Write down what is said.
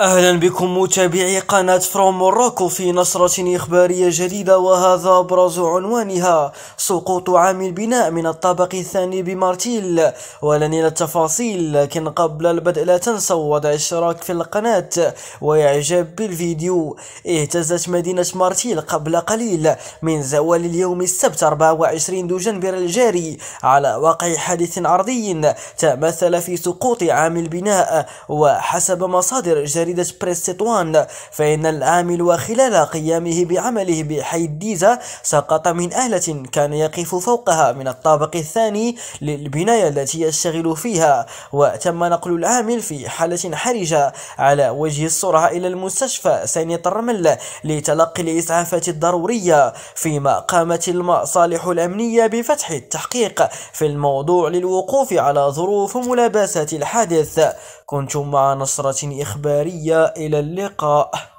أهلا بكم متابعي قناة فروم موروكو في نشرة إخبارية جديدة وهذا أبرز عنوانها سقوط عام البناء من الطابق الثاني بمارتيل الى التفاصيل لكن قبل البدء لا تنسوا وضع اشتراك في القناة وإعجاب بالفيديو اهتزت مدينة مارتيل قبل قليل من زوال اليوم السبت 24 دجنبر الجاري على واقع حادث عرضي تمثل في سقوط عام البناء وحسب مصادر جريمة جريدة بريس تطوان فإن العامل وخلال قيامه بعمله بحي الديزة سقط من أهلة كان يقف فوقها من الطابق الثاني للبناية التي يشتغل فيها وتم نقل العامل في حالة حرجة على وجه السرعة إلى المستشفى سنة الرمل لتلقي الإسعافات الضرورية فيما قامت المصالح الأمنية بفتح التحقيق في الموضوع للوقوف على ظروف ملابسات الحادث كنتم مع نصرة إخبارية إلى اللقاء